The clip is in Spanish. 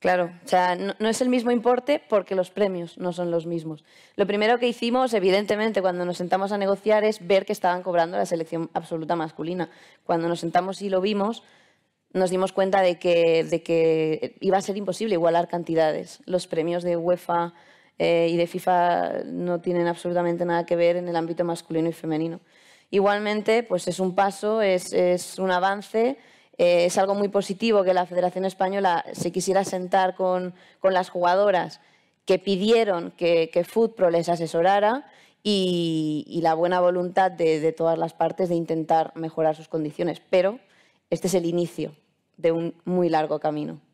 Claro, o sea, no, es el mismo importe porque los premios no son los mismos. Lo primero que hicimos, evidentemente, cuando nos sentamos a negociar es ver que estaban cobrando la selección absoluta masculina. Cuando nos sentamos y lo vimos, nos dimos cuenta de que, iba a ser imposible igualar cantidades. Los premios de UEFA eh, y de FIFA no tienen absolutamente nada que ver en el ámbito masculino y femenino. Igualmente, pues es un paso, es, es un avance eh, es algo muy positivo que la Federación Española se quisiera sentar con, las jugadoras que pidieron que, que les asesorara y, la buena voluntad de, todas las partes de intentar mejorar sus condiciones. Pero este es el inicio de un muy largo camino.